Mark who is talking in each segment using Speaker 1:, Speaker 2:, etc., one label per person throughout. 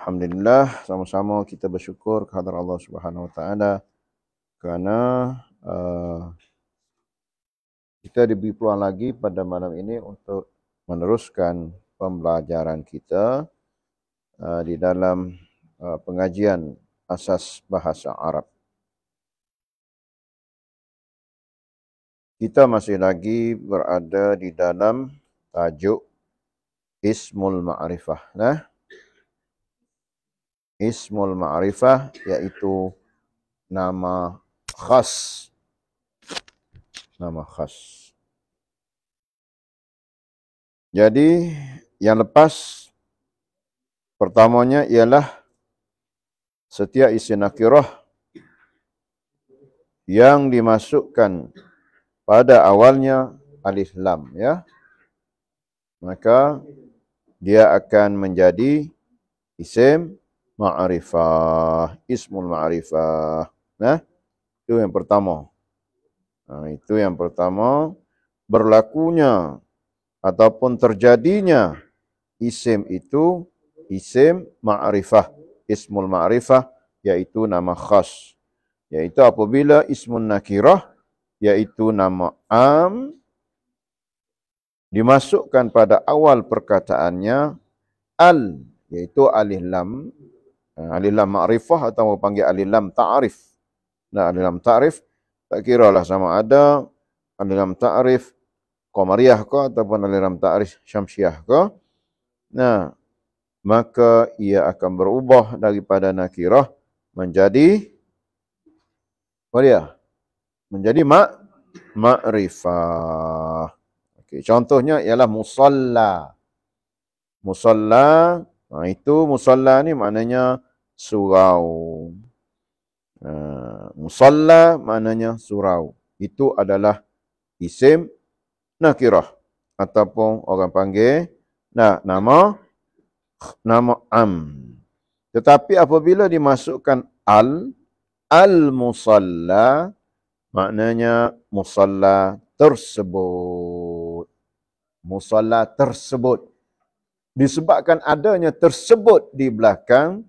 Speaker 1: Alhamdulillah sama-sama kita bersyukur kepada Allah Subhanahu Wa Taala kerana uh, kita diberi peluang lagi pada malam ini untuk meneruskan pembelajaran kita uh, di dalam uh, pengajian asas bahasa Arab. Kita masih lagi berada di dalam tajuk ismul ma'rifah nah ismul ma'rifah yaitu nama khas nama khas jadi yang lepas pertamanya ialah setiap isi nakirah yang dimasukkan pada awalnya alif lam ya maka dia akan menjadi isim ma'rifah ismul ma'rifah nah itu yang pertama nah itu yang pertama berlakunya ataupun terjadinya isim itu isim ma'rifah ismul ma'rifah yaitu nama khas yaitu apabila ismun nakirah yaitu nama am dimasukkan pada awal perkataannya al iaitu alif lam ha, alif lam ma'rifah atau panggil alif lam ta'rif nah alif lam ta'rif tak kiralah sama ada alif lam ta'rif qamariyah ke ataupun alif lam ta'rif syamsiah ke nah maka ia akan berubah daripada nakirah menjadi qamariyah menjadi ma ma'rifah Okay, contohnya ialah musalla. Musalla, ha, itu musalla ni maknanya surau. Ha, musalla maknanya surau. Itu adalah isim nakirah ataupun orang panggil nah nama nama am. Tetapi apabila dimasukkan al al musalla maknanya musalla tersebut musalla tersebut disebabkan adanya tersebut di belakang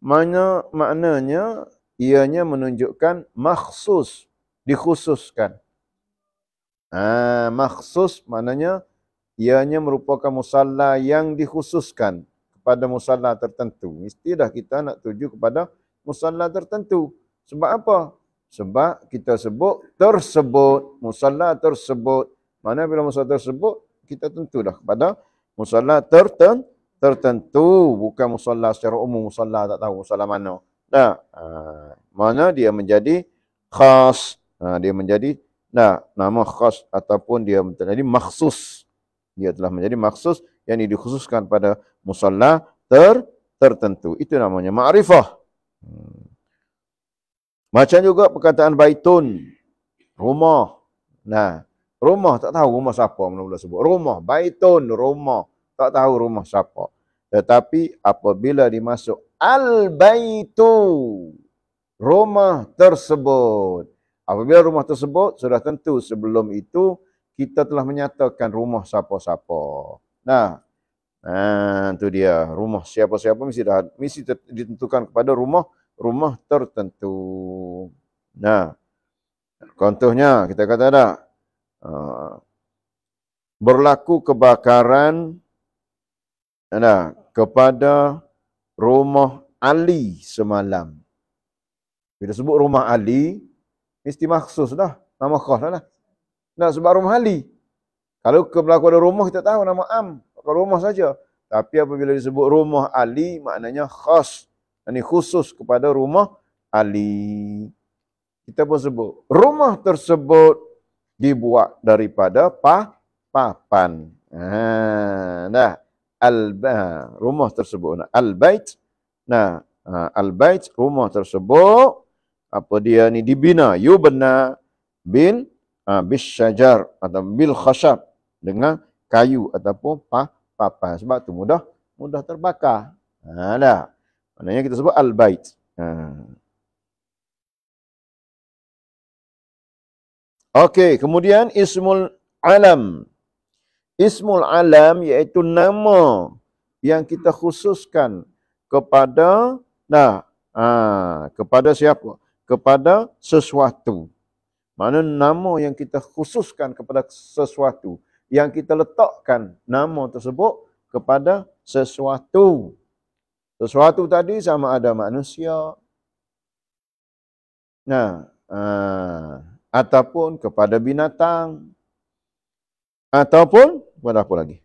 Speaker 1: mana maknanya ianya menunjukkan makhsus dikhususkan ah ha, makhsus maknanya ianya merupakan musalla yang dikhususkan kepada musalla tertentu mesti dah kita nak tuju kepada musalla tertentu sebab apa sebab kita sebut tersebut musalla tersebut mana bila musalla tersebut kita tentu dah kepada musalla tertentu tertentu bukan musalla secara umum musalla tak tahu musalla mana dah ha, mana dia menjadi khas ha, dia menjadi nah nama khas ataupun dia menjadi maksus dia telah menjadi maksus yang dikhususkan pada musalla ter tertentu itu namanya ma'rifah hmm. macam juga perkataan baitun rumah nah Rumah tak tahu rumah siapa mula-mula sebut. Rumah, baitun, rumah. Tak tahu rumah siapa. Tetapi apabila dimasuk al-baitu rumah tersebut. Apabila rumah tersebut, sudah tentu sebelum itu kita telah menyatakan rumah siapa-siapa. Nah, nah itu dia. Rumah siapa-siapa mesti, dah, mesti ditentukan kepada rumah rumah tertentu. Nah, contohnya kita kata tak? Ah, berlaku kebakaran nah, kepada rumah Ali semalam. Bila sebut rumah Ali, mesti maksus dah. Nama khas dah lah. Nah, sebab rumah Ali. Kalau berlaku ada rumah, kita tahu nama Am. Kalau rumah saja. Tapi apabila disebut rumah Ali, maknanya khas. Ini khusus kepada rumah Ali. Kita pun sebut. Rumah tersebut dibuat daripada pa papan. Ha, nah, al rumah tersebut. Nah, al bait. Nah, ah, al bait rumah tersebut apa dia ni dibina yubna bil ha, bis syajar atau bil khashab dengan kayu ataupun pa papan sebab tu mudah mudah terbakar. Ha, nah, Maknanya kita sebut al bait. Ha. Okey, kemudian ismul alam. Ismul alam iaitu nama yang kita khususkan kepada nah, ha, kepada siapa? Kepada sesuatu. Mana nama yang kita khususkan kepada sesuatu, yang kita letakkan nama tersebut kepada sesuatu. Sesuatu tadi sama ada manusia. Nah, ha ataupun kepada binatang ataupun kepada apa lagi.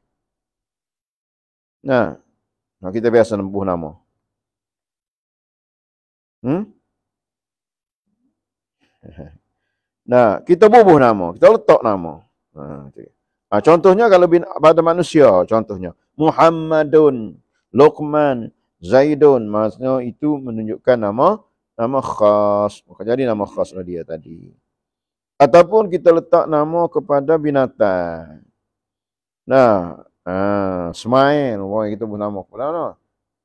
Speaker 1: Nah, kita biasa nempuh nama. Hmm? Nah, kita bubuh nama, kita letak nama. Nah, contohnya kalau bin, pada manusia, contohnya Muhammadun, Luqman, Zaidun, maksudnya itu menunjukkan nama nama khas. Maka jadi nama khas lah dia tadi ataupun kita letak nama kepada binatang. Nah, ah, ha, Smile, orang kita pun nama apa nama?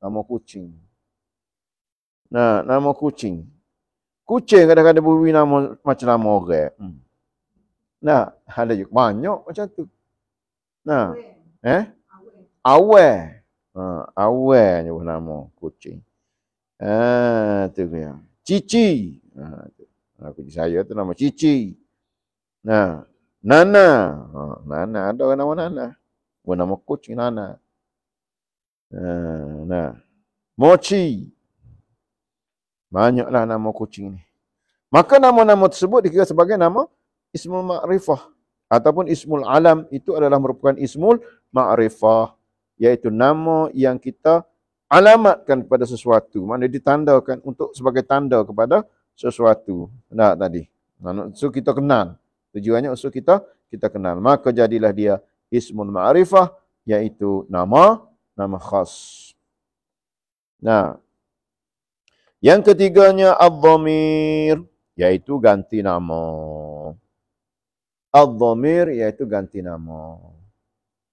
Speaker 1: Nama kucing. Nah, nama kucing. Kucing kadang-kadang beri nama macam nama orang. Hmm. Nah, ada juga banyak macam tu. Nah, eh? Awe. Awe. Ha, awe nyebut nama kucing. Ah, tu dia. Cici. Ah, tu. Aku saya tu nama Cici. Cici. Nah, Nana. Ha, Nana ada orang nama Nana. Buat nama coach Nana. Nah, nah. Mochi. Banyaklah nama kucing ni. Maka nama-nama tersebut dikira sebagai nama Ismul Ma'rifah. Ataupun Ismul Alam itu adalah merupakan Ismul Ma'rifah. Iaitu nama yang kita alamatkan kepada sesuatu. Maksudnya ditandakan untuk sebagai tanda kepada sesuatu. Tak tadi. So kita kenal tujuannya usul kita kita kenal maka jadilah dia ismul ma'rifah yaitu nama nama khas nah yang ketiganya ad-dhamir iaitu ganti nama ad-dhamir iaitu ganti nama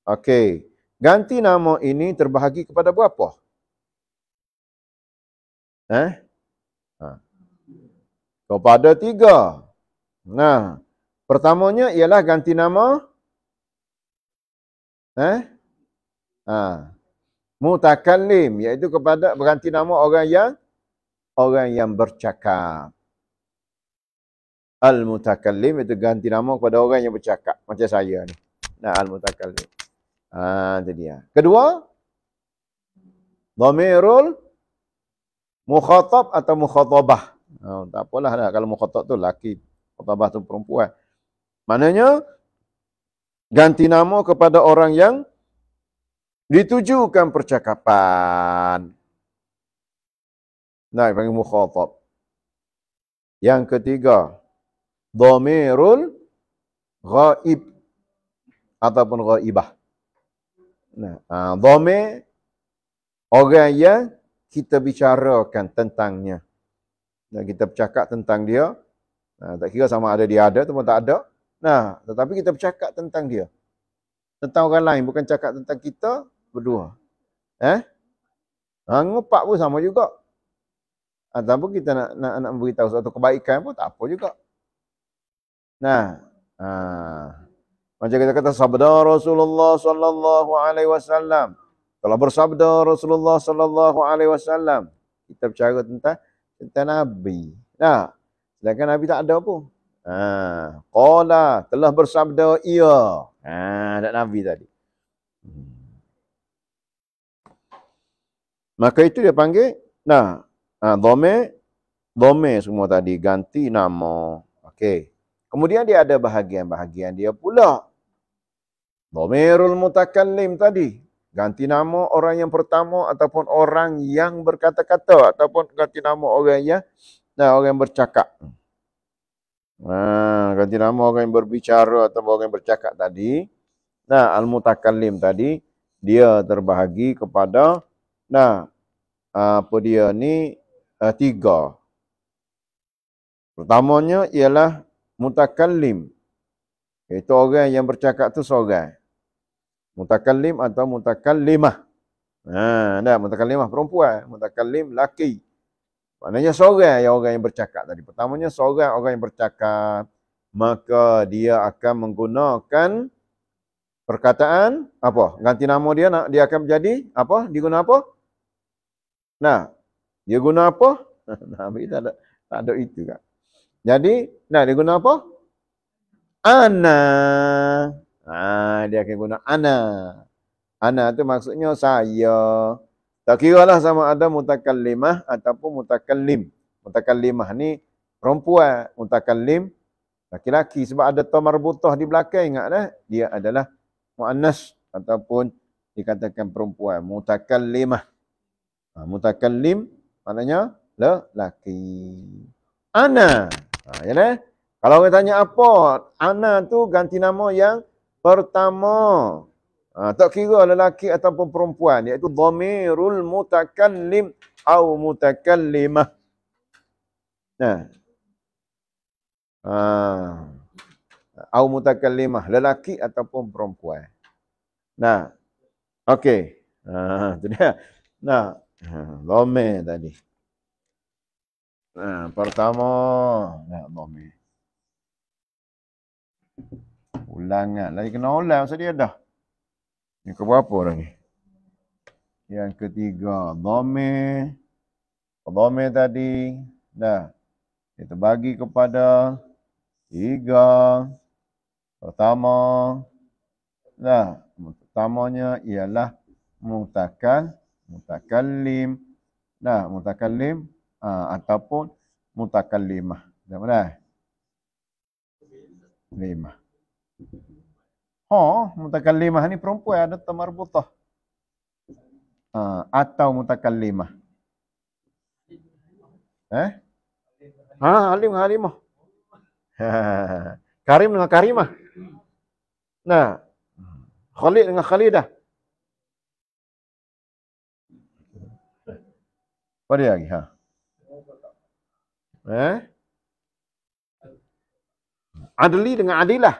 Speaker 1: okey ganti nama ini terbahagi kepada berapa eh ha. kepada tiga nah Pertamanya ialah ganti nama eh ha mutakallim iaitu kepada berganti nama orang yang orang yang bercakap. Al-mutakallim itu ganti nama kepada orang yang bercakap macam saya ni. Nah al-mutakallim. Ha itu dia. Kedua dhamirul mukhatab atau mukhatabah. Ha, tak apalah dah kalau mukhatab tu laki, khatabah tu perempuan. Maknanya, ganti nama kepada orang yang ditujukan percakapan. Nah, panggil mukhatab. Yang ketiga, domirul ghaib ataupun ghaibah. Nah, uh, ha, dhome, orang yang kita bicarakan tentangnya. Nah, kita bercakap tentang dia. Nah, tak kira sama ada dia ada ataupun tak ada. Nah, tetapi kita bercakap tentang dia. Tentang orang lain bukan cakap tentang kita berdua. Eh? Ha, ngupak pun sama juga. Ataupun ha, kita nak nak, nak beritahu satu kebaikan pun tak apa juga. Nah, ha, macam kita kata sabda Rasulullah sallallahu alaihi wasallam. Kalau bersabda Rasulullah sallallahu alaihi wasallam, kita bercakap tentang tentang Nabi. Nah, sedangkan Nabi tak ada pun. Ha, qala telah bersabda ia. Ha, dak Nabi tadi. Hmm. Maka itu dia panggil nah, ha, dhamma dhamma semua tadi ganti nama. Okey. Kemudian dia ada bahagian-bahagian dia pula. Dhamirul mutakallim tadi ganti nama orang yang pertama ataupun orang yang berkata-kata ataupun ganti nama orang yang nah, orang yang bercakap. Nah, ganti nama orang yang berbicara atau orang yang bercakap tadi. Nah, al-mutakallim tadi dia terbahagi kepada nah apa dia ni uh, tiga. Pertamanya ialah mutakallim. Itu orang yang bercakap tu seorang. Mutakallim atau mutakallimah. Ha, nah, mutakallimah perempuan, mutakallim laki. Maknanya seorang yang orang yang bercakap tadi. Pertamanya seorang orang yang bercakap maka dia akan menggunakan perkataan apa? Ganti nama dia nak dia akan menjadi apa? Dia guna apa? Nah, dia guna apa? Nabi tak ada tak ada itu kan. Jadi, nah dia guna apa? Ana. Ah, dia akan guna ana. Ana tu maksudnya saya. Tak kira lah sama ada mutakallimah ataupun mutakallim. Mutakallimah ni perempuan mutakallim laki-laki sebab ada tomar butoh di belakang ingat dah eh? dia adalah muannas ataupun dikatakan perempuan mutakallimah. Ha, mutakallim maknanya lelaki. Ana. Ha, ya dah. Kalau orang tanya apa? Ana tu ganti nama yang pertama. Ha, tak kira lelaki ataupun perempuan iaitu dhamirul mutakallim au mutakallimah. Nah. Ha. Au mutakallimah lelaki ataupun perempuan. Nah. Okey. Ha tu dia. Nah. Dhamir tadi. Nah, pertama nak dhamir. Ulang lagi kena ulang sedia dah. Yang ke berapa dah Yang ketiga, dhamir. Dhamir tadi dah kita bagi kepada tiga. Pertama nah, pertamanya ialah mutakal mutakallim. Nah, mutakallim aa, ha, ataupun mutakallimah. Dah mana? Lima. Ha, mutakallimah ni perempuan ada tamarbutah. Ha, atau mutakallimah. Eh? Ha, alim halimah. Ha. Karim dengan Karimah. Nah. Khalid dengan Khalidah. Apa dia lagi? Ha? Eh? Adli dengan Adilah.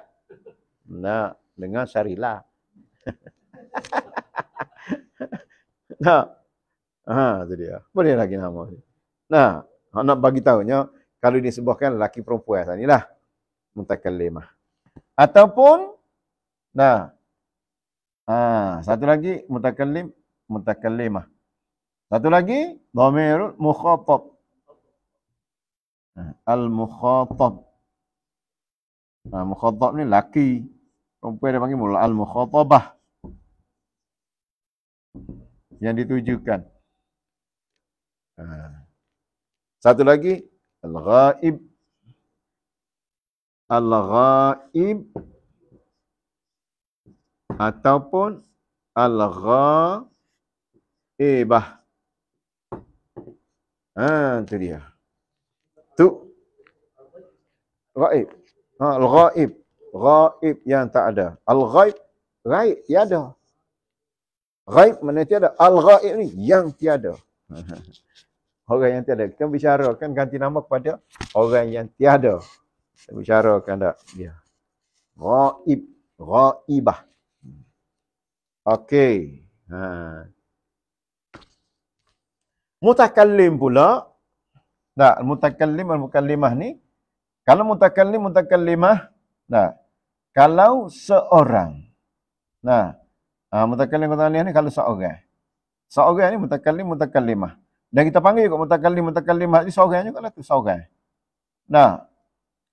Speaker 1: Nah dengan Sarila. nah. Ha, tu dia. Apa dia lagi nama ni? Nah, nak bagi tahunya kalau ini disebutkan lelaki perempuan sana lah. Mutakallim. Lah. Ataupun nah. Ha, satu lagi mutakallim, mutakallim. Lah. Satu lagi dhamirul mukhatab. Ha, al-mukhatab. Ha, mukhatab ni lelaki perempuan dia panggil mula al mukhatabah yang ditujukan ha. satu lagi al ghaib al ghaib ataupun al ghaibah ha itu dia tu ghaib ha, al ghaib Ghaib yang tak ada. Al-ghaib, ghaib tiada. Ghaib mana tiada? Al-ghaib ni yang tiada. Orang yang tiada. Kita bicarakan ganti nama kepada orang yang tiada. Kita bicarakan tak? Ya. Ghaib. Ghaibah. Okey. Ha. Mutakallim pula. Tak. Mutakallim dan mukallimah ni. Kalau mutakallim, mutakallimah. Tak kalau seorang. Nah, uh, mutakallim mutakallim ni kalau seorang. Seorang ni mutakallim mutakallimah. Dan kita panggil juga mutakallim mutakallimah ni seorang juga lah tu seorang. Nah.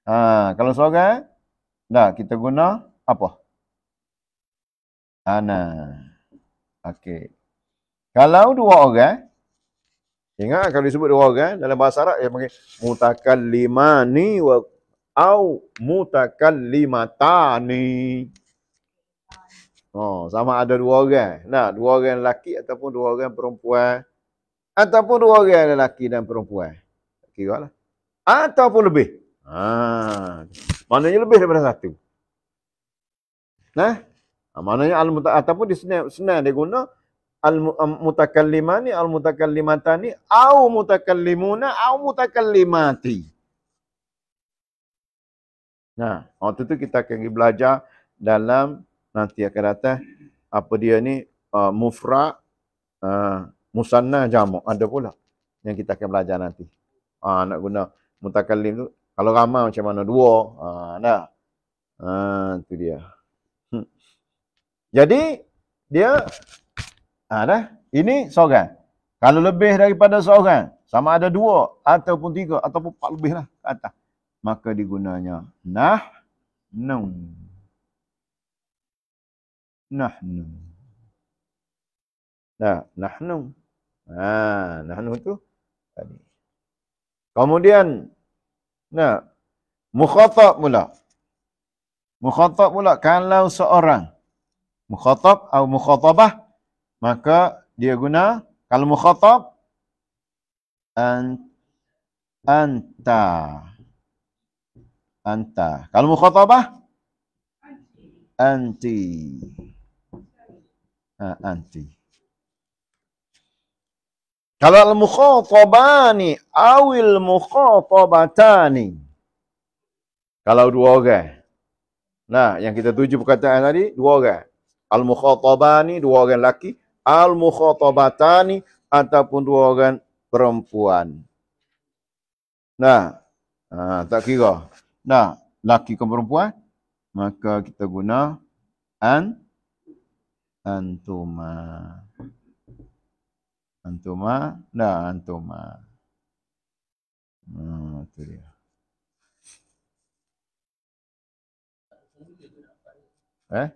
Speaker 1: Uh, kalau seorang nah kita guna apa? Ana. Ah, okey. Kalau dua orang ingat kalau disebut dua orang dalam bahasa Arab dia panggil mutakallimani wa au mutakallimatani. Oh, sama ada dua orang. Nah, dua orang lelaki ataupun dua orang perempuan. Ataupun dua orang lelaki dan perempuan. Kira lah. Ataupun lebih. Ha. Maknanya lebih daripada satu. Nah, ha, maknanya al -muta, ataupun di senar, senar dia guna al mutakallimani al mutakallimatani au mutakallimuna au mutakallimati. Nah, waktu tu kita akan pergi belajar dalam nanti akan datang apa dia ni uh, mufra uh, musanna jamak ada pula yang kita akan belajar nanti. Ah uh, nak guna mutakallim tu kalau ramai macam mana dua ah uh, dah. uh, tu dia. Hmm. Jadi dia ah uh, dah ini seorang. Kalau lebih daripada seorang sama ada dua ataupun tiga ataupun empat lebih lah ke atas maka digunanya nah nun nahnu nah nahnu nah nahnu ah, tu tadi kemudian nah mukhatab mula, mukhatab mula. kalau seorang mukhatab atau mukhatabah maka dia guna kalau mukhatab an, anta anta. Kalau mukhatabah anti. Ah, anti. Kalau al-mukhatabani awil mukhatabatani. Kalau dua orang. Nah, yang kita tuju perkataan tadi, dua orang. Al-mukhatabani, dua orang lelaki. Al-mukhatabatani, ataupun dua orang perempuan. Nah, ah, tak kira. Nah, laki ke perempuan, maka kita guna an antuma. Antuma, nah antuma. Hmm, itu dia. Eh?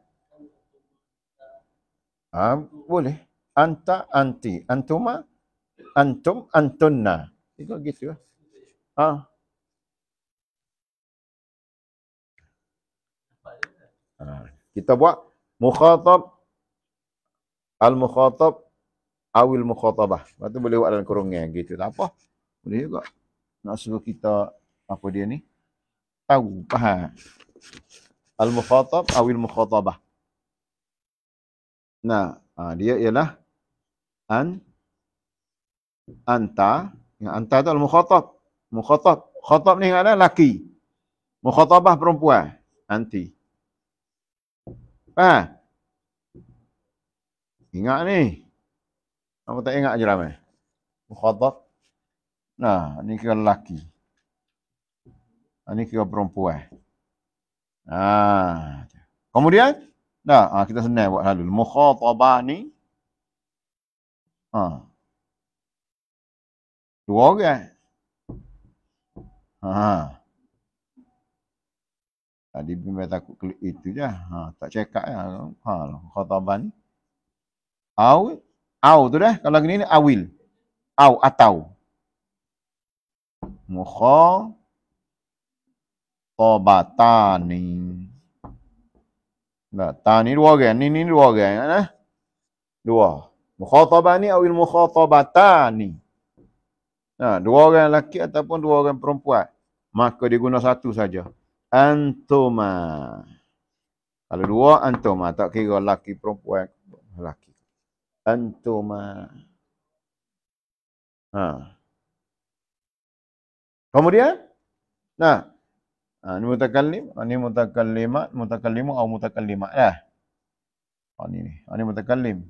Speaker 1: Ah, boleh. Anta, anti. Antuma, antum, antunna. Itu gitu lah. Ah. Ha. kita buat mukhatab al mukhatab awil mukhatabah waktu boleh buat dalam kurungan gitu tak lah. apa boleh juga nak suruh kita apa dia ni tahu faham al mukhatab awil mukhatabah nah ha, dia ialah an anta yang anta tu al mukhatab mukhatab khatab ni ialah laki mukhatabah perempuan anti Ha? Ingat ni. Apa tak ingat je ramai. Mukhadab. Nah, ni kira lelaki. Ini ah, kira perempuan. Nah. Kemudian, nah ah, kita senang buat halul. Mukhadabah ni. Ha. Ah. Dua orang. Ha. Tadi ha, bimbang takut klik itu je. Lah. Ha, tak check up lah. Ha, khutbah ni. Au. Au tu dah. Kalau gini ni, awil. Au atau. Mukha. Tobatani. Nah, tani dua kan? Ni ni dua kan? Ha? Nah? Dua. Mukhatabani awil il mukhatabatani. Nah, dua orang lelaki ataupun dua orang perempuan. Maka dia guna satu saja. Antoma, Kalau dua Antoma tak kira laki perempuan laki. Antoma, Ha. Kemudian nah ha, ni mutakallim, ni mutakallimat, mutakallimu atau mutakallimat lah. Ha ni ni, ha, ni mutakallim.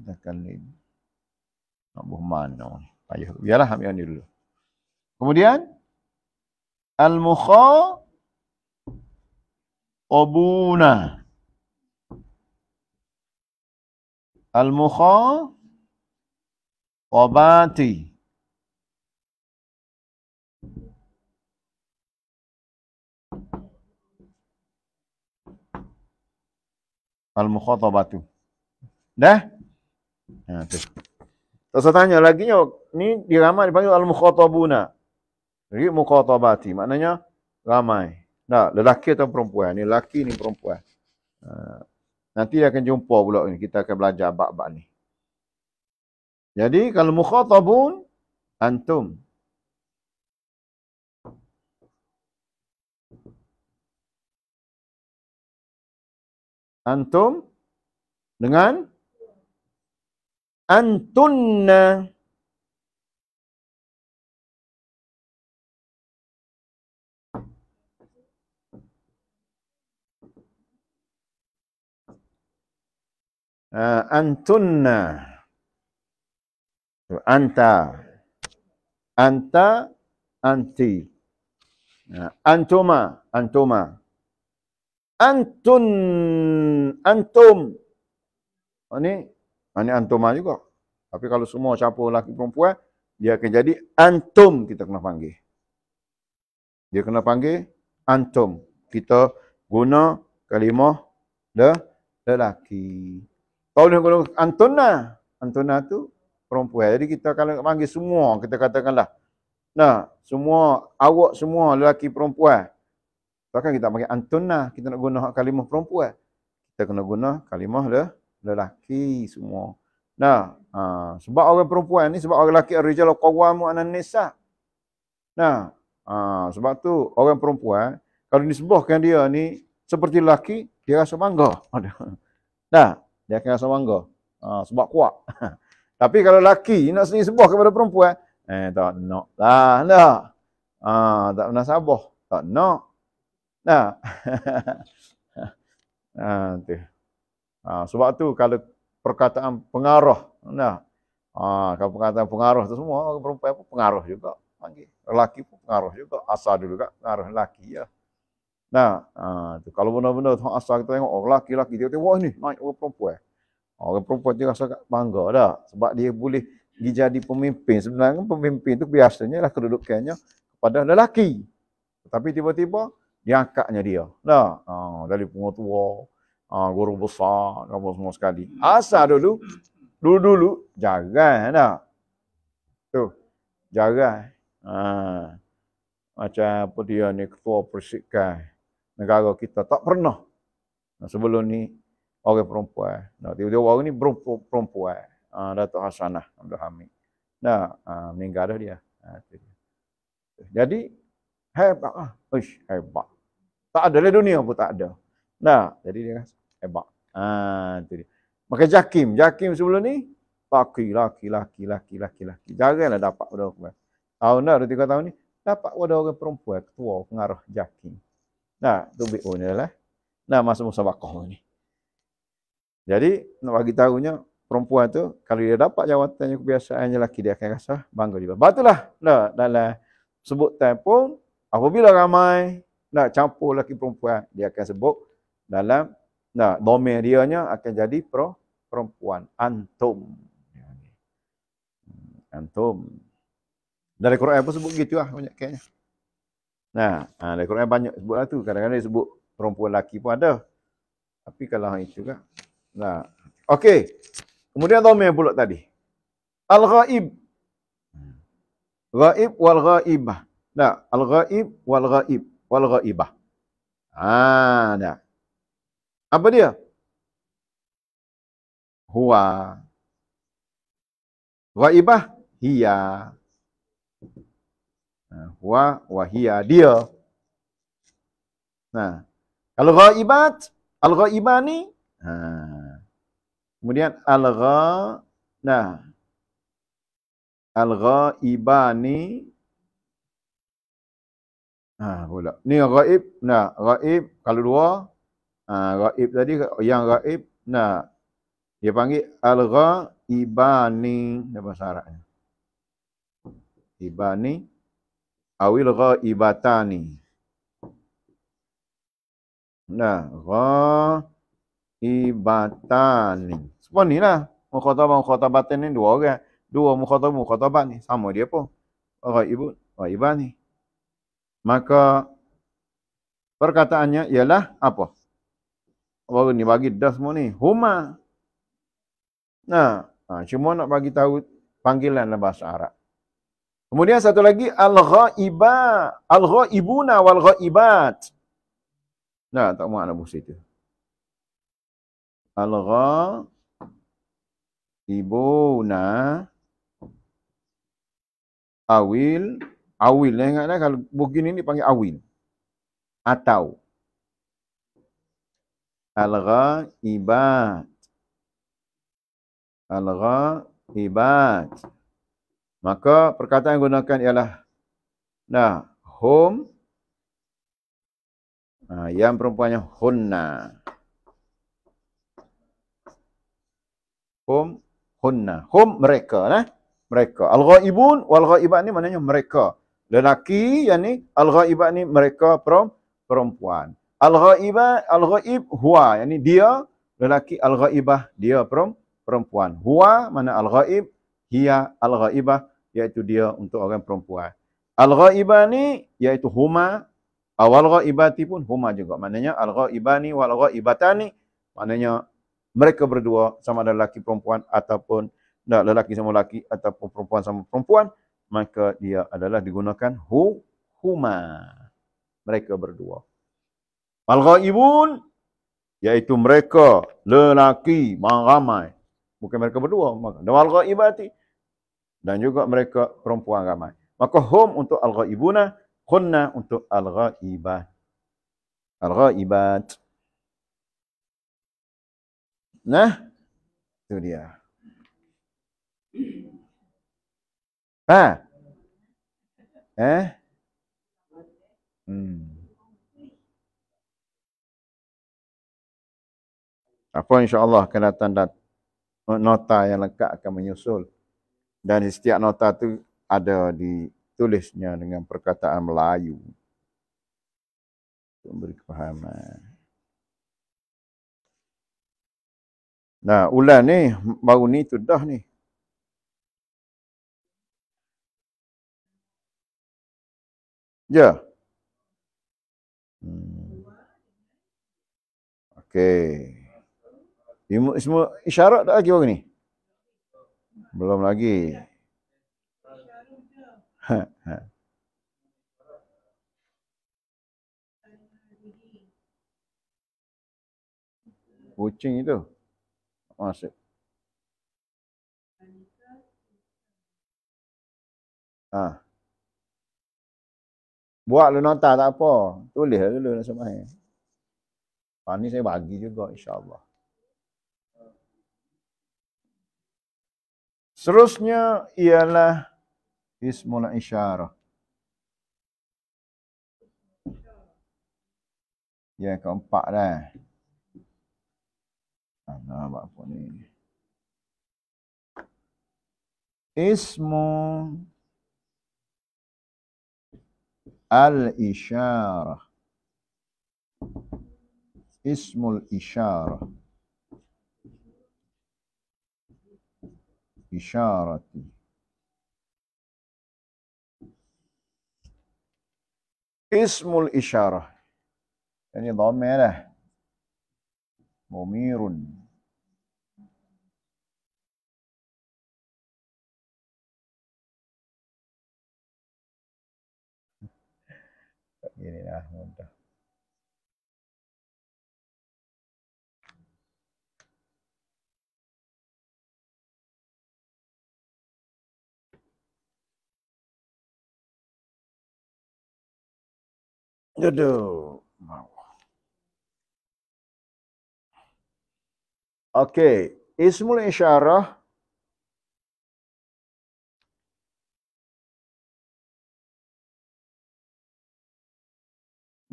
Speaker 1: Mutakallim. Nak buh Ayuh, biarlah kami ini dulu. Kemudian, al-mukha obuna.
Speaker 2: Al-mukha obati. Al-mukhatabatu. Dah? Nah, tuh.
Speaker 1: Terus saya tanya lagi, ini di ramai dipanggil al-mukhatabuna. Jadi muqatabati maknanya ramai. Nah lelaki atau perempuan. Ni lelaki ni perempuan. Ha. nanti dia akan jumpa pula ni. Kita akan belajar bab-bab ni. Jadi kalau mukhatabun, antum.
Speaker 2: Antum dengan antunna. uh,
Speaker 1: antunna anta anta anti uh, antuma antuma antun antum oh, ni ini ah, antuma juga tapi kalau semua campur lelaki perempuan dia akan jadi antum kita kena panggil dia kena panggil antum kita guna kalimah le, lelaki. Paulus yang gunakan Antona. Antona tu perempuan. Jadi kita kalau panggil semua, kita katakanlah. Nah, semua awak semua lelaki perempuan. Bahkan kita panggil Antona, kita nak guna kalimah perempuan. Kita kena guna kalimah le, lelaki semua. Nah, ha, sebab orang perempuan ni sebab orang lelaki ar-rijal qawwamu 'ala nisa. Nah, ha, sebab tu orang perempuan kalau disebahkan dia ni seperti lelaki, dia rasa bangga. nah, dia akan rasa bangga. Ha, sebab kuat. Tapi kalau laki nak sini sebuah kepada perempuan, eh tak nak lah. Nak. Ha, tak pernah sabah. Tak nak. Nah. ha, tu. Ha, sebab tu kalau perkataan pengarah, nah. Ha, kalau perkataan pengarah tu semua, perempuan pun pengarah juga. Panggil. Lelaki pun pengarah juga. Asal dulu kan, pengarah lelaki. Ya. Nah, ah, tu kalau benar-benar tuan asal kita tengok orang oh, lelaki lelaki dia tu, wah ni naik orang perempuan. Ah, orang perempuan dia rasa bangga dah sebab dia boleh jadi pemimpin. Sebenarnya pemimpin tu biasanya lah kedudukannya kepada lelaki. Tapi tiba-tiba dia diangkatnya dia. Nah, ah, dari pengetua, guru besar, apa semua sekali. Asal dulu, dulu-dulu jarang dah. Tu, jarang. Ha, macam apa dia ni ketua persikai negara kita tak pernah sebelum ni orang perempuan. Nah, tiba-tiba orang ni perempuan. Ah Datuk Hasanah Abdul Hamid. Nah, ah, meninggal dah dia. Ah, jadi hebat ah. Ish, hebat. Tak ada dunia pun tak ada. Nah, jadi dia hebat. Ah tu dia. Maka Jakim, Jakim sebelum ni laki laki laki laki laki laki. Jaranglah dapat pada Tahun dah 3 tahun ni dapat pada orang perempuan ketua pengarah Jakim. Nah, tu BO ni lah. Nah, masuk musabakah ni. Jadi, nak bagi tahunya perempuan tu kalau dia dapat jawatan yang kebiasaannya lelaki dia akan rasa bangga dia. Batulah. Nah, dalam sebut pun apabila ramai nak campur lelaki perempuan, dia akan sebut dalam nah domain dia nya akan jadi pro perempuan antum. Hmm, antum. Dari Quran pun sebut gitu lah banyak kayaknya. Nah, ha, ah, dalam Quran banyak sebutlah tu. Kadang-kadang dia sebut perempuan lelaki pun ada. Tapi kalau hang itu kan. Nah. Okey. Kemudian dhamir pula tadi. Al-ghaib. Ghaib wal ghaibah. Nah, al-ghaib wal ghaib wal ghaibah. Ah, nah. Apa dia? Huwa. Ghaibah hiya. Ha, wa wahia dia. Nah, kalau ghaibat al-ghaibani. Ha. Kemudian al-gha nah. Al-ghaibani. Ha, pula. Ni ghaib, nah, ghaib kalau dua. Ha, ghaib tadi yang ghaib, nah. Dia panggil al-ghaibani, apa syaratnya? Ibani. Ibani awil ibatani, nah gha ibatani apa ni lah mukhatabah mukhatabat ni dua orang dua mukhatab mukhatabat ni sama dia pun ghaibu ibani. maka perkataannya ialah apa baru ni bagi dah semua ni huma nah ha, cuma nak bagi tahu panggilan dalam bahasa Arab Kemudian satu lagi al-ghaiba, al-ghaibuna wal ghaibat. Nah, tak mau anak busi itu. Al-ghaibuna awil, awil. Nah, ingatlah kalau begini ni panggil awil. Atau al-ghaibat. Al-ghaibat. Maka perkataan yang gunakan ialah nah hum nah, ha, yang perempuannya hunna. Hum hunna. Hum mereka lah. Mereka. Al-ghaibun wal ghaibat ni maknanya mereka. Lelaki yang ni al-ghaibat ni mereka perempuan. Al-ghaibah al-ghaib huwa yang ni dia lelaki al-ghaibah dia perempuan. Huwa mana al-ghaib hiya al-ghaibah iaitu dia untuk orang perempuan. Al-ghaiba iaitu huma awal ghaibati pun huma juga. Maknanya al-ghaibani wal ghaibatani maknanya mereka berdua sama ada lelaki perempuan ataupun tak lelaki sama lelaki ataupun perempuan sama perempuan maka dia adalah digunakan hu huma mereka berdua. Al ghaibun iaitu mereka lelaki ramai bukan mereka berdua maka dan al ghaibati dan juga mereka perempuan ramai. Maka hum untuk al-ghaibuna, khunna untuk al-ghaibat. Al-ghaibat. Nah, itu dia. Ha. Eh? Hmm. Apa insya-Allah kena datang nota yang lengkap akan menyusul dan setiap nota tu ada ditulisnya dengan perkataan Melayu. Memberi
Speaker 2: kefahaman. Nah, ulan ni baru ni tu dah ni. Ya. Hmm. Okey. Semua isyarat tak lagi
Speaker 1: orang ni? Belum lagi.
Speaker 2: Kucing itu. Masuk. Ha. Buat lu nota tak apa. Tulis lah dulu nak sembahyang.
Speaker 1: Pani saya bagi juga insya-Allah. Seterusnya ialah ismul isyarah. Yang keempat dah. Ada apa ni? Ismu al-isyarah. Ismul isyarah. إشارة اسم الإشارة يعني
Speaker 2: ضمة له ضمير يعني Duduk. Okey. Ismul Isyarah.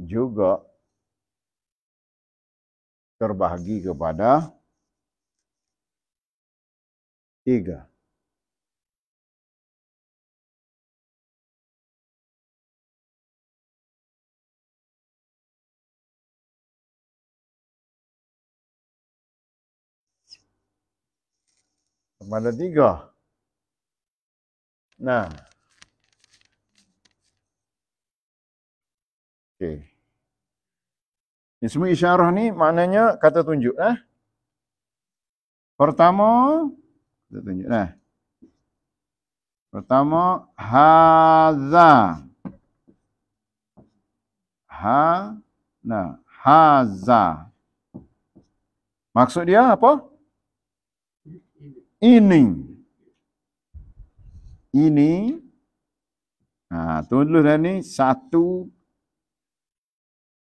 Speaker 2: Juga terbahagi kepada tiga. mana tiga. Nah. Okey.
Speaker 1: Ini semua isyarah ni maknanya kata tunjuk eh. Pertama kata tunjuk lah. Pertama haza. Ha nah haza. Maksud dia apa? ini ini ha tulis dah ni satu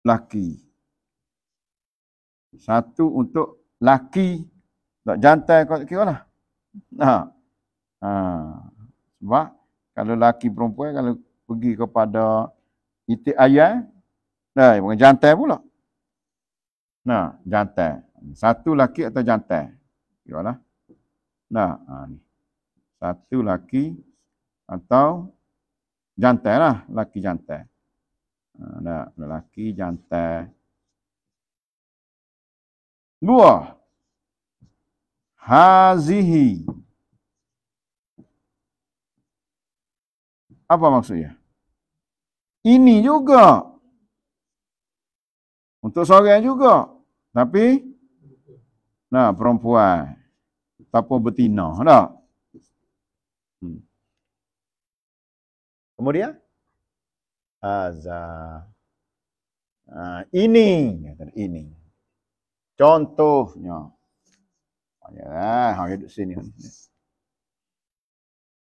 Speaker 1: laki satu untuk laki tak jantan kau kira lah ha ha sebab kalau laki perempuan kalau pergi kepada itik ayah dah eh, bukan jantan pula nah ha, jantan satu laki atau jantan kira lah Nah, ha, ni. Satu laki atau jantai lah. Laki jantai. Ha, nah, laki jantai.
Speaker 2: Dua. Hazihi. Apa
Speaker 1: maksudnya? Ini juga. Untuk seorang juga. Tapi, nah perempuan tak apa betina dah. Hmm. Kemudian Haza. Ha, ini ini. Contohnya. Ya, ha duduk sini.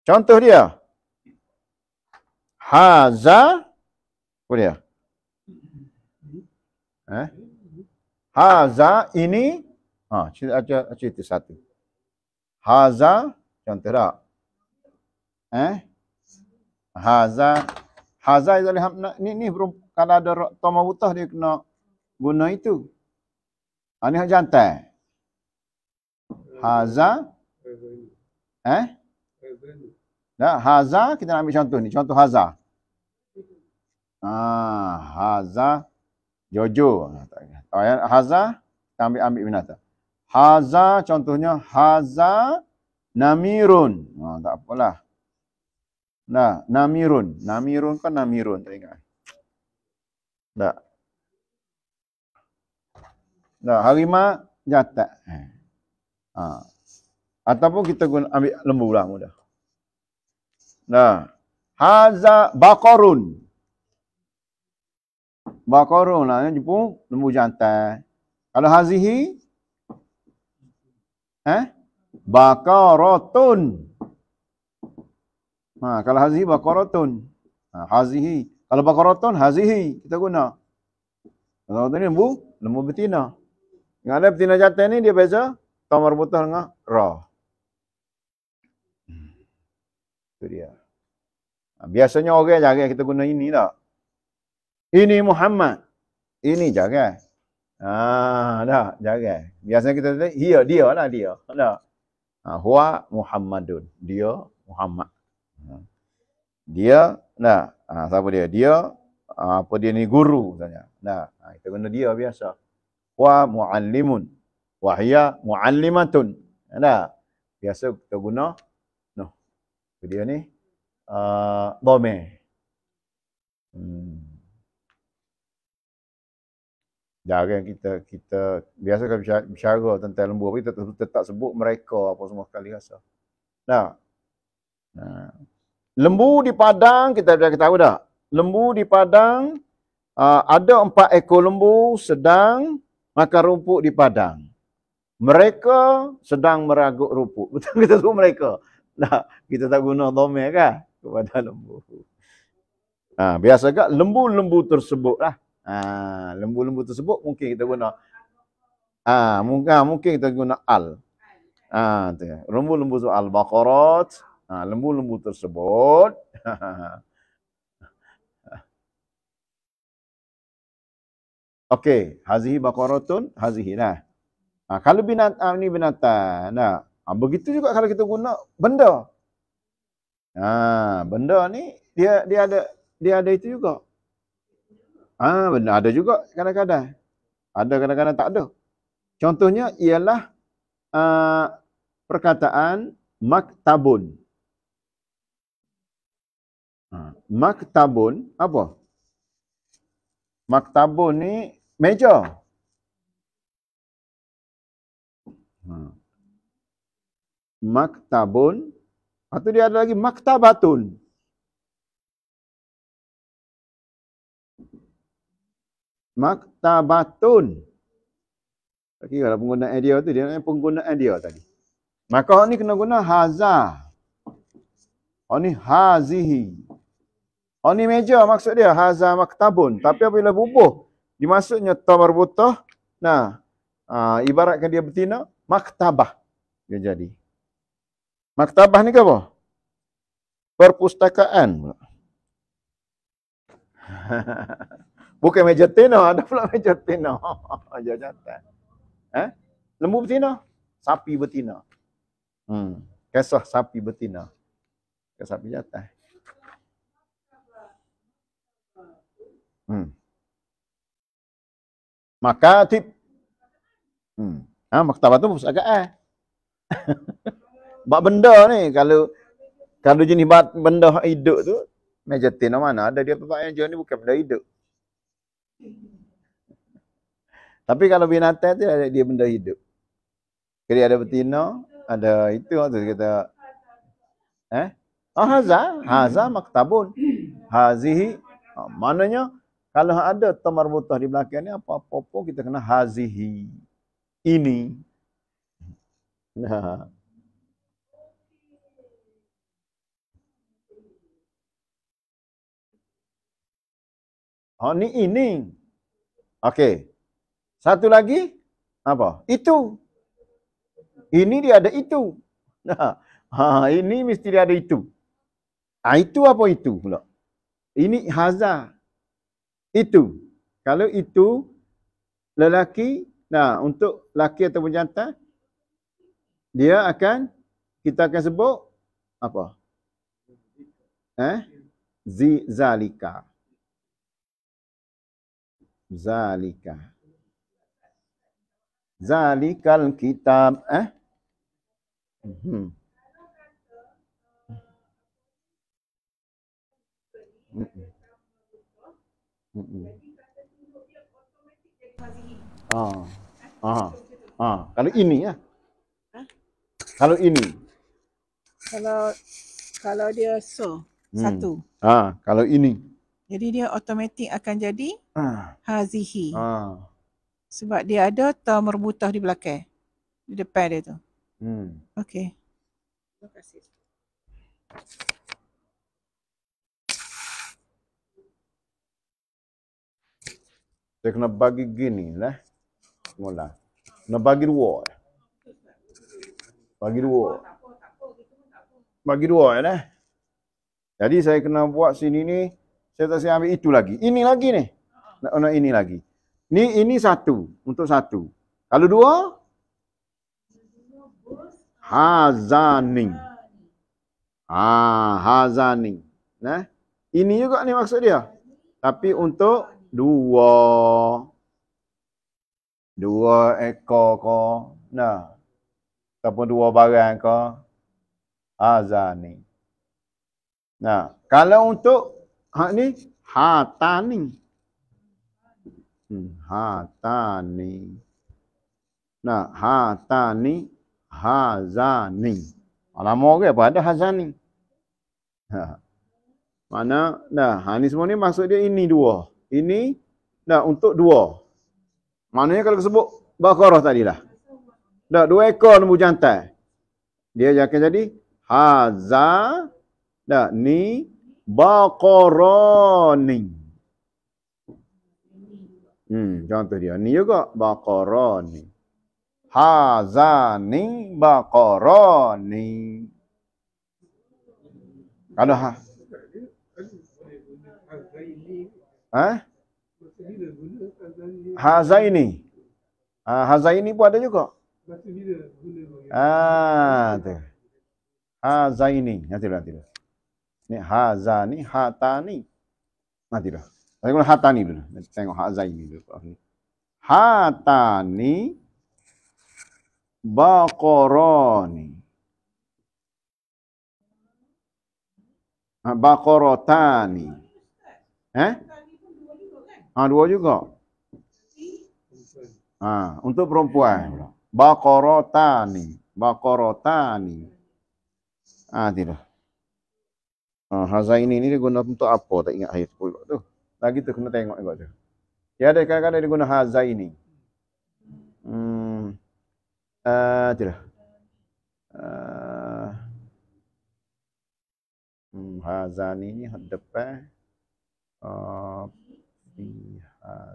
Speaker 1: Contoh dia. Haza. Apa dia? Eh? Haza ini. Ha, cerita satu. Haza contoh tak? Eh? Haza Haza izal hamna ni ni kalau ada tomo butuh dia kena guna itu. ini ah, hak jantan. Haza Eh? Nah, haza kita nak ambil contoh ni. Contoh haza. Ah, haza Jojo. Ah, haza kita ambil ambil binatang. Haza contohnya Haza Namirun. Ha, oh, tak apalah. Nah, Namirun. Namirun kan Namirun tak ingat. Tak. Nah, harimah jatak. Ha. Ataupun kita guna ambil lembu lah mudah. Nah. Haza Bakorun. Bakorun lah. Ya. lembu jantan. Kalau hazihi, Eh? Bakaratun. Ha, kalau hazihi bakaratun. Ha, hazihi. Kalau bakaratun, hazihi. Kita guna. Kalau ini lembu lembu betina. Yang ada betina jantan ni dia beza. Tomar butuh dengan roh. Hmm. Itu dia. Ha, biasanya orang okay, jaga kita guna ini tak. Ini Muhammad. Ini jaga. Ah, dah, jangan. Biasanya kita tanya, dia, dia lah dia. Tak. Ah, huwa Muhammadun. Dia Muhammad. Hmm. Dia, nah, ah, siapa dia? Dia ah, apa dia ni guru tanya. Nah, ah, kita guna dia biasa. Huwa muallimun. Wahia muallimatun. Nah, biasa kita guna noh. Dia ni ah uh, domain. Hmm jarang kita kita biasa kalau bicara, bicara tentang lembu kita tetap, tetap sebut mereka apa semua sekali rasa. Nah. Nah. Lembu di padang kita dah kita tahu dah. Lembu di padang ah, ada empat ekor lembu sedang makan rumput di padang. Mereka sedang meragut rumput. Betul kita sebut mereka. Nah, kita tak guna dhamir kan kepada lembu. Ha, biasa kak lembu-lembu tersebut lah. Ah, lembu-lembu tersebut mungkin kita guna ah mungkin ah, mungkin kita guna al ah tu lembu-lembu tu al baqarat ah lembu-lembu tersebut okey hazihi baqaratun hazihi Nah, ah kalau binatang ah, ni binatang nah ah, begitu juga kalau kita guna benda ah benda ni dia dia ada dia ada itu juga Ah benar. Ada juga kadang-kadang. Ada kadang-kadang tak ada. Contohnya ialah uh, perkataan maktabun. Ha, maktabun apa? Maktabun ni meja. Ha. Maktabun. atau dia ada lagi maktabatun. Maktabatun. maktabatun. Tak kira lah penggunaan dia tu. Dia nak penggunaan dia tadi. Maka orang ni kena guna hazah. Orang ni hazihi. Orang ni meja maksud dia hazah maktabun. Tapi apabila bubuh. Dimaksudnya tabar butuh. Nah. Aa, ah, ibaratkan dia betina Maktabah. Dia jadi. Maktabah ni ke apa? Perpustakaan. Bukan meja tina, ada pula meja tina. Jajatan. Eh? Lembu betina, sapi betina. Hmm. Kisah sapi betina. Kisah sapi jatah. Hmm. Maka tip. Hmm. Ha, ah, maktabah tu pusat agak eh. Bak benda ni kalau kalau jenis benda hidup tu meja tin mana ada dia tempat yang jenis ni bukan benda hidup. Tapi kalau binatang tu ada dia benda hidup. Jadi ada betina, ada itu waktu kita eh oh, haza, haza maktabun. Hazihi oh, maknanya kalau ada tamar butah di belakang ni apa-apa kita kena hazihi. Ini. Nah.
Speaker 2: Ha ni ini. Okey.
Speaker 1: Satu lagi apa? Itu. Ini dia ada itu. Ha, ini mesti dia ada itu. Ha, itu apa itu pula? Ini haza. Itu. Kalau itu lelaki, nah untuk lelaki ataupun jantan dia akan kita akan sebut apa? Eh? Zizalika zalika zalikal kitab eh
Speaker 2: hmm. hmm, -mm.
Speaker 1: Ah. Ah. Ah. Kalau ini ya. Ha? Kalau ini. Kalau kalau dia so hmm. satu. Ah, kalau ini. Jadi dia automatik akan jadi ah. hazihi. Ah. Sebab dia ada ta merbutah di belakang. Di depan dia tu. Hmm. Okey. Terima kasih. Saya kena bagi gini lah. Mula. Nak bagi dua. Bagi dua. Bagi dua lah. Jadi saya kena buat sini ni. Saya tak siap ambil itu lagi. Ini lagi ni. Nak, nak ini lagi. Ni ini satu. Untuk satu. Kalau dua? Hazani. Ha, hazani. Nah. Ini juga ni maksud dia. Tapi untuk dua. Dua ekor ko. Nah. Ataupun dua barang ko. Hazani. Nah, kalau untuk Hak ni hata ni. Hmm, hata ni. Nah, hata ni hazani. Alamak ke apa ada hazani? Ha. Mana dah ha ni semua ni maksud dia ini dua. Ini dah untuk dua. Maknanya kalau sebut bakarah tadi lah. Dah dua ekor nombor jantan. Dia akan jadi haza dah ni baqarani. Hmm, contoh dia. Ni juga baqarani. Hazani baqarani. Kalau ha. Ha?
Speaker 2: Hazaini.
Speaker 1: Ha, hazaini pun ada juga. Ah, tu. Hazaini. Nanti dulu, lah, nanti dulu. Lah. Ini Hazani, Hatani, nanti dah saya guna Hatani dulu. Nanti tengok haza ini dulu hata ni baqarani ha, baqaratani eh ha dua juga ha untuk perempuan baqaratani baqaratani ah ha, tidak Ha, Hazaini ni dia guna untuk apa? Tak ingat ayat sepuluh tu. Lagi tu kena tengok juga tu. Dia ada kadang-kadang dia guna Hazaini. Hmm. Uh, tu lah. Uh, hmm, Hazani ni had depan. Api ah, uh,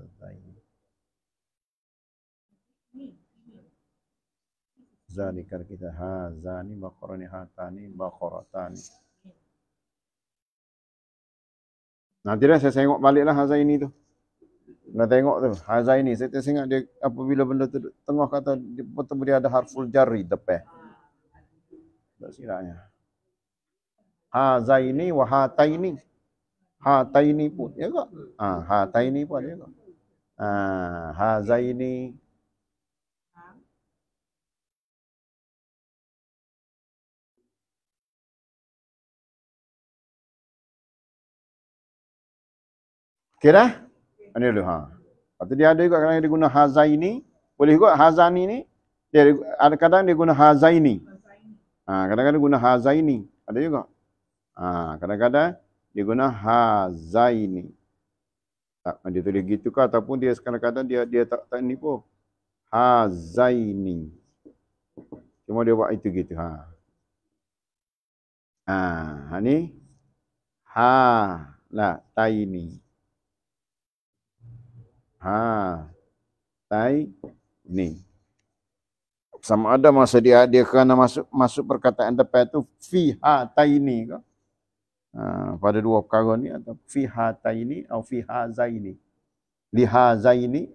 Speaker 1: Hazaini. Zalikar kita Hazani, Bakorani, Hatani, Bakoratani. Nanti dah saya tengok baliklah lah Hazaini tu. Nak tengok tu. hazai Hazaini. Saya tengok dia apabila benda tu tengah kata dia bertemu dia ada harful jari depan. Tak silapnya. Hazaini wa hataini. Hataini pun. Ya kak? Ha, hataini pun ada ya kak? Ha, hazaini. Hazaini.
Speaker 2: Okey dah? Ini dulu. Ha. Lepas tu dia ada juga kadang dia guna
Speaker 1: hazaini. Boleh juga hazani ni. Dia ada, ada kadang dia guna hazaini. Ha, kadang-kadang guna hazaini. Ada juga. Ha, kadang-kadang dia guna hazaini. Tak, dia tulis gitu ke ataupun dia sekarang kadang dia dia tak tak ni pun. Hazaini. Cuma dia buat itu gitu. Ha. Ha, ha ni. Ha, lah, taini. ini. Ha. Tai ni. Sama ada masa dia dia kena masuk masuk perkataan tepat tu fi ha tai ni ke? Ha, pada dua perkara ni atau fi ha tai ni atau fi ha zai zaini. Li ha zai zaini.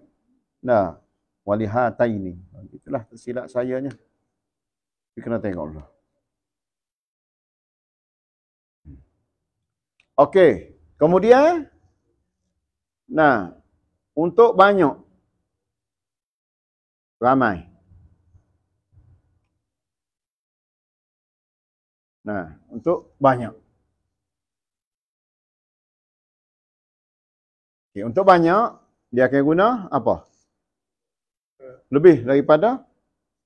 Speaker 1: Nah, wali ha tai ni. Itulah tersilap sayanya. Kita kena tengok dulu. Hmm. Okey, kemudian nah untuk banyak
Speaker 2: ramai. Nah, untuk banyak. Okay, untuk banyak, dia akan guna apa?
Speaker 1: Lebih daripada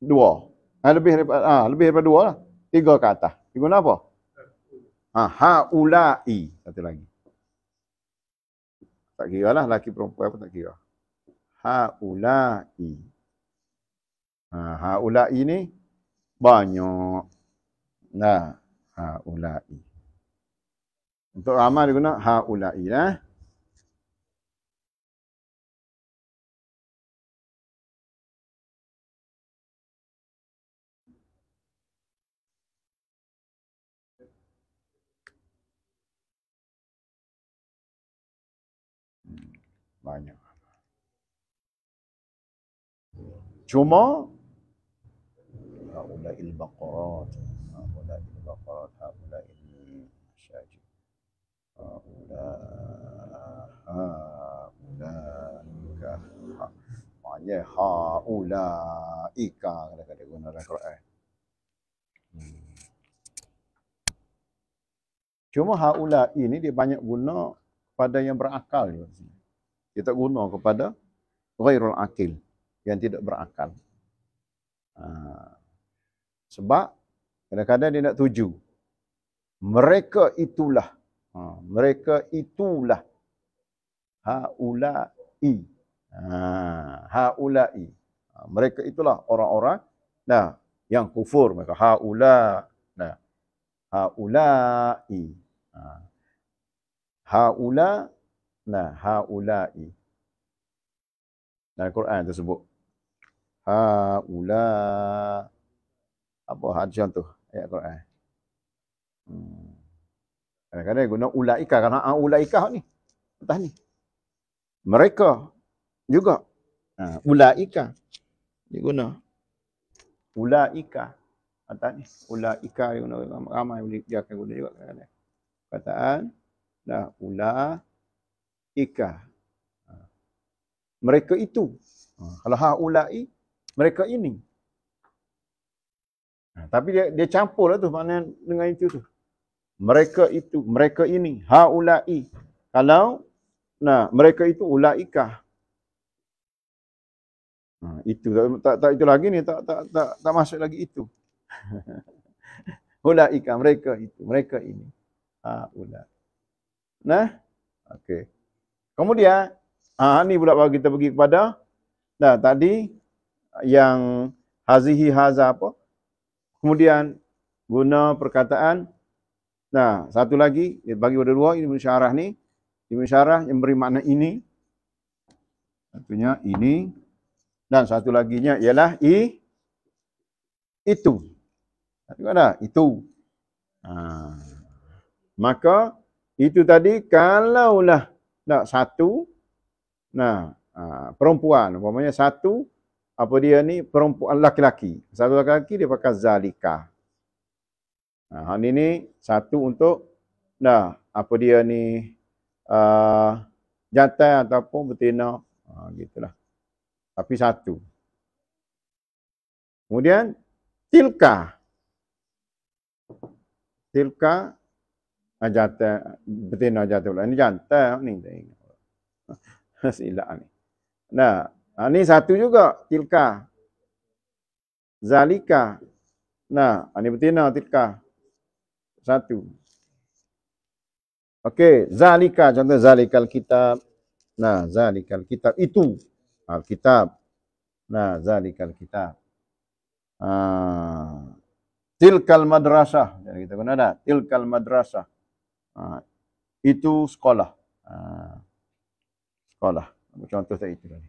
Speaker 1: dua. Ha, lebih daripada ha, lebih daripada dua lah. Tiga kata. atas. Dia guna apa? Ha, ha ulai. Satu lagi tak kira lah laki perempuan pun tak kira. Ha'ula'i. Ha, ha'ula'i ni banyak. Nah, ha'ula'i. Untuk ramai dia guna ha'ula'i
Speaker 2: lah. Eh? banyak. Cuma ulai al-baqarat,
Speaker 1: ulai al-baqarat, ulai ini syajib. Ulai ulai ha, Maknanya ha ulai ika kena kena guna dalam Quran. Hmm. Cuma haula ini dia banyak guna pada yang berakal dia tak guna kepada ghairul akil yang tidak berakal. Ha. Sebab kadang-kadang dia nak tuju. Mereka itulah. Ha. Mereka itulah. Ha'ulai. Ha. Ha'ulai. Ha. Mereka itulah orang-orang nah, yang kufur. Mereka ha'ulai. Nah. Ha'ulai. Ha. Nah haula'i Nah Quran tersebut haula apa hadis contoh ayat Quran hmm. kadang-kadang guna ulaika kerana haulaika ah, ni atas ni mereka juga ha, ulaika dia guna ulaika atas ni ulaika yang guna ramai dia akan guna juga kadang kataan dah ulaika ika ha. mereka itu ha. kalau haulai mereka ini ha, tapi dia dia campurlah tu makna dengan itu tu mereka itu mereka ini haulai kalau nah mereka itu ulaika itu tak, tak tak itu lagi ni tak tak tak tak masuk lagi itu ulaika mereka itu mereka ini haula nah okey Kemudian, ha, ni pula baru kita pergi kepada dah tadi yang hazihi haza apa? Kemudian guna perkataan nah satu lagi bagi pada dua ini musyarah ni di musyarah yang beri makna ini satunya ini dan satu laginya ialah i itu. Satu ada itu. Ha. Maka itu tadi kalaulah nak satu nah ha, perempuan umpamanya satu apa dia ni perempuan laki-laki satu laki-laki dia pakai zalika nah ha, hal ini satu untuk nah apa dia ni uh, jantan ataupun betina ha, gitulah tapi satu kemudian tilka tilka ajar jata betul nak jata pula ni janta ni silap ni nah ha, ni satu juga tilka zalika nah ha, ni betul nak tilka satu okey zalika contoh zalikal kitab nah zalikal kitab itu alkitab ha, nah zalikal kitab ah tilkal madrasah jadi kita guna dah tilkal madrasah Ha, itu sekolah. Uh, sekolah. Contoh tak itu tadi.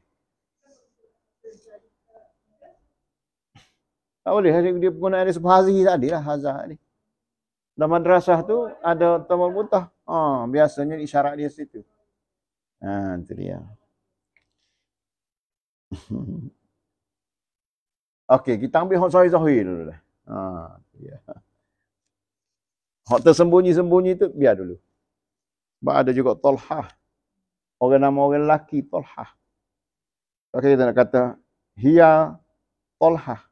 Speaker 1: Tak boleh. Dia penggunaan dia sebab hazih tadi lah. Hazah tadi. Dalam madrasah tu ada tombol mutah. Oh, ha, biasanya isyarat dia situ. Ha, itu dia. Okey, kita ambil Hon Zahir dulu dah. Ha, itu Yeah. Hak tersembunyi-sembunyi tu biar dulu. Sebab ada juga tolhah. Orang nama orang lelaki tolhah. Maka kita nak kata, hiya tolhah.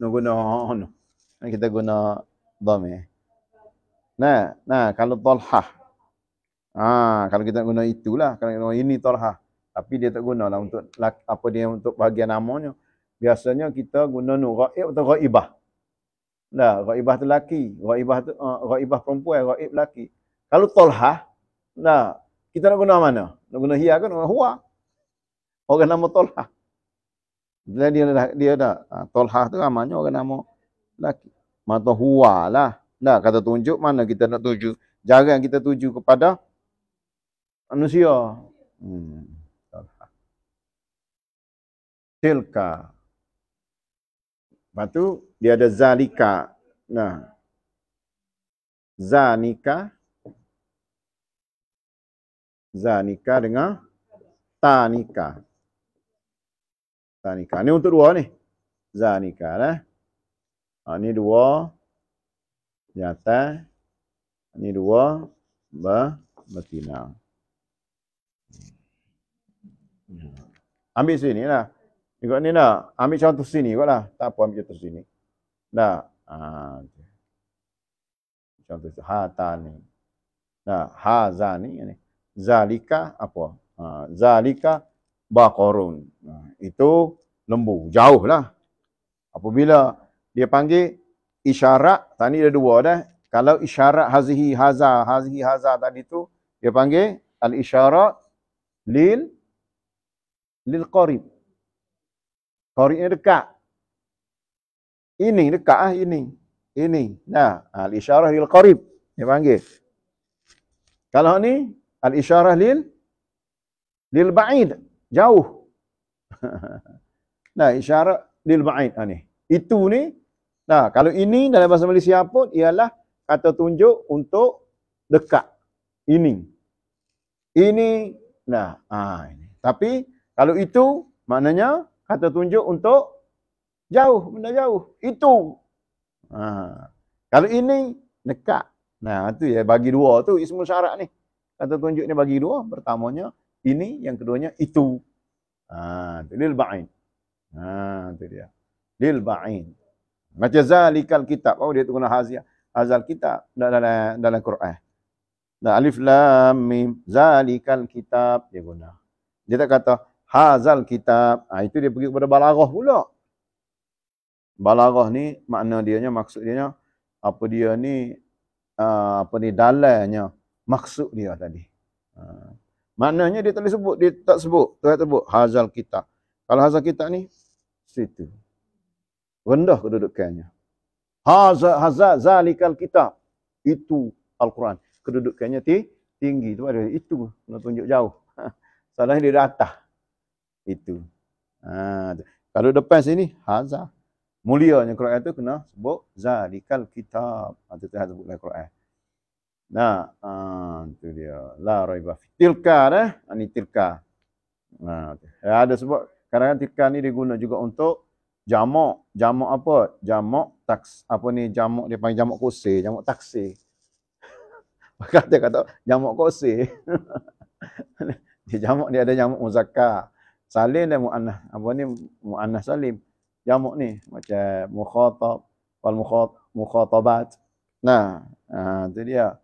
Speaker 1: Nak guna, oh, no. kita guna dhamir. Eh. Nah, nah kalau tolhah. Ah, kalau kita guna itulah, kalau kita guna ini tolhah. Tapi dia tak guna lah untuk apa dia untuk bahagian namanya. Biasanya kita guna nuraib atau ghaibah. Nah, ghaibah lelaki, ghaibah uh, ghaibah perempuan, ghaib laki. Kalau tolha, nah, kita nak guna mana? Nak guna hiya ke nak guna huwa? Orang nama tolha. Bila dia dah, dia dah ha, tolhah tu ramanya orang nama laki. Mata huwa lah. Nah, kata tunjuk mana kita nak tuju. Jaga yang kita tuju kepada manusia. Hmm. Tilka Lepas tu dia ada zalika. Nah. Zanika. Zanika dengan tanika. Tanika. Ini untuk dua ni. Zanika lah. Ha, ni dua. Di atas. Ni dua. Ber betina. Hmm. Ambil sini lah. Ikut ni nak lah, Ambil contoh sini kot lah. Tak apa ambil contoh sini. Dah. Ha. Contoh tu. Ha ni. Dah. Ha ni. ni. Zalika apa? Ha. Zalika bakorun. Ha. Itu lembu. Jauh lah. Apabila dia panggil isyarat. Tadi ada dua dah. Kalau isyarat hazihi haza. Hazihi haza tadi tu. Dia panggil al-isyarat lil lil qarib. Qari dekat. Ini dekat ah ini. Ini. Nah, ah, al isyarah lil qarib. Dia panggil. Kalau ni al isyarah lil lil ba'id, jauh. nah, isyarah lil ba'id ah, ni. Itu ni. Nah, kalau ini dalam bahasa Malaysia pun ialah kata tunjuk untuk dekat. Ini. Ini nah, ah ini. Tapi kalau itu maknanya kata tunjuk untuk jauh, benda jauh. Itu. Ha. Kalau ini, dekat. Nah, itu ya bagi dua tu ismu syarat ni. Kata tunjuk ni bagi dua. Pertamanya, ini. Yang keduanya, itu. Ha. Lil ba'in. Ha. Itu dia. Lil ba'in. Macam zalikal kitab. Oh, dia tu guna hazia. azal kitab dalam dalam Quran. Dan alif lam mim zalikal kitab dia guna. Dia tak kata hazal kitab. Ha, itu dia pergi kepada balaghah pula. Balaghah ni makna dianya maksud dianya apa dia ni uh, apa ni dalalnya maksud dia tadi. Ha. Maknanya dia tak boleh sebut, dia tak sebut. Tu tak sebut hazal kitab. Kalau hazal kitab ni situ. Rendah kedudukannya. Hazal hazal zalikal kitab. Itu Al-Quran. Kedudukannya ti, tinggi. tu ada. Itu nak tunjuk jauh. Ha. Salahnya dia di atas itu. Ha, Kalau depan sini haza mulianya Quran itu kena sebut zalikal kitab. Ha, tu tuan sebut dalam Quran. Nah, ha, tu dia. La raiba tilka dah. Ha, Ini tilka. Ha, ya, ada sebut kadang tilka ni diguna juga untuk jamak. Jamak apa? Jamak taks apa ni? Jamak dia panggil jamak kursi, jamak taksi. Maka dia kata jamak kose. dia jamak dia ada jamak muzakkar salim dan muannah apa ni muannah salim jamak ni macam mukhatab wal mukhatabat nah ah tu dia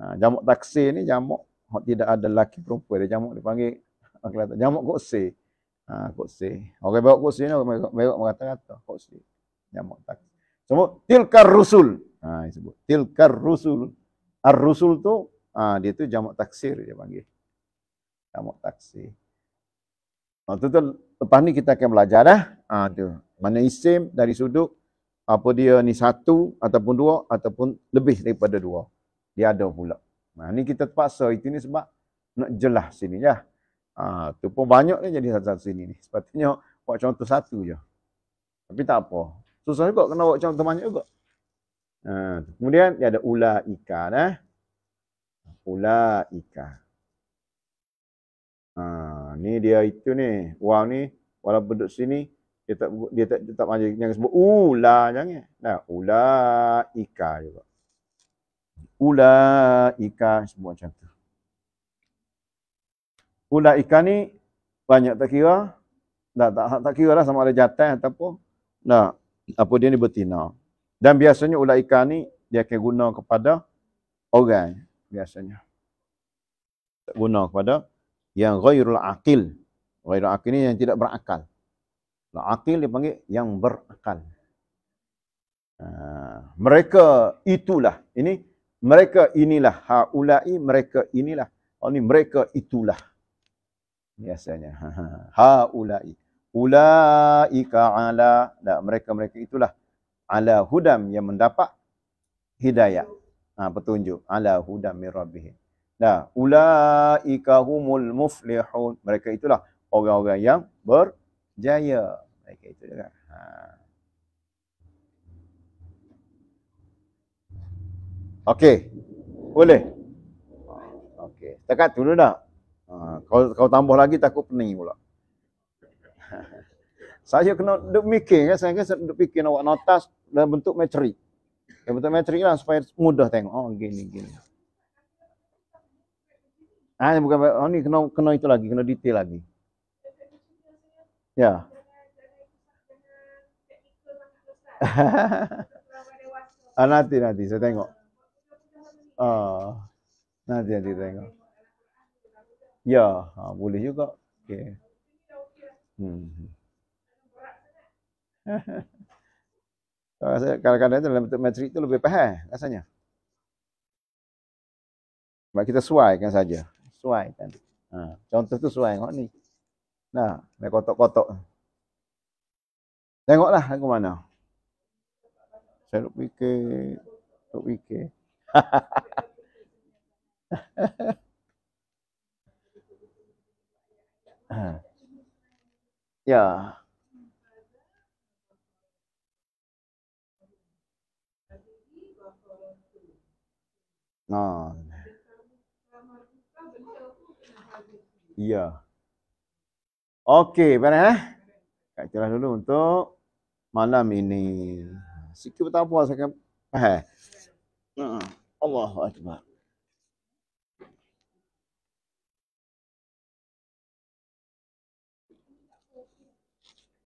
Speaker 1: ha, ah, jamak taksi ni jamak tidak ada lelaki perempuan dia jamak dipanggil akhlak jamak kursi kursi orang ah, bawa kursi ni Bawa merata rata kursi jamak taksi sebut tilkar rusul ha, sebut tilkar rusul ar rusul tu ah dia tu jamak taksir dia panggil jamak taksir Ah, tu lepas ni kita akan belajar dah. Ha, tu. Mana isim dari sudut apa dia ni satu ataupun dua ataupun lebih daripada dua. Dia ada pula. Nah, ni kita terpaksa itu ni sebab nak jelas sini lah. Ya. Ha, tu pun banyak ni jadi satu-satu sini ni. Sepatutnya buat contoh satu je. Tapi tak apa. Susah juga kena buat contoh banyak juga. Ha, kemudian dia ada ula ika nah. Ula ika. Ha, ni dia itu ni. Wang ni walaupun duduk sini dia tak dia tak tetap aja jangan sebut ula jangan. Nah, ula ika juga. Ula ika semua macam tu. Ula ika ni banyak tak kira. Tak tak tak kira lah sama ada jantan ataupun nah apa dia ni betina. Dan biasanya ula ika ni dia akan guna kepada orang biasanya. Tak guna kepada yang ghairul aqil. Ghairul aqil ni yang tidak berakal. Al-aqil lah, dipanggil yang berakal. Uh, mereka itulah ini mereka inilah haulai mereka inilah oh ni mereka itulah biasanya ha, ha, haulai ulaika ala dah mereka mereka itulah ala hudam yang mendapat hidayah ha, petunjuk ala hudam mir Nah, ulaika humul muflihun. Mereka itulah orang-orang yang berjaya. Mereka itu juga. Kan. Ha. Okey. Boleh. Okey. Setakat tu dah. Ha, kau kau tambah lagi takut pening pula. Saya kena duk mikir kan, saya kena duk fikir nak buat notas dalam bentuk matrik. Dalam bentuk matrik lah supaya mudah tengok. Oh, gini, gini. Ah ha, bukan oh, ni kena kena itu lagi, kena detail lagi. Ya. ah, nanti nanti saya tengok. Ah. Oh, nanti nanti tengok. Ya, ha, boleh juga. Okey. Hmm. hmm. Kalau saya kadang-kadang dalam bentuk matrik tu lebih faham rasanya. Baik kita suaikan saja suai kan. Ha, contoh tu suai tengok ni. Nah, dah kotak-kotak. Tengoklah aku mana. Saya nak fikir, nak fikir.
Speaker 2: Ha. ya. Nah,
Speaker 1: Ya. Okey, baiklah. Eh? Kak cerah dulu untuk malam ini. Sikit betapa saya eh. ha.
Speaker 2: akan Allah Allahu Akbar.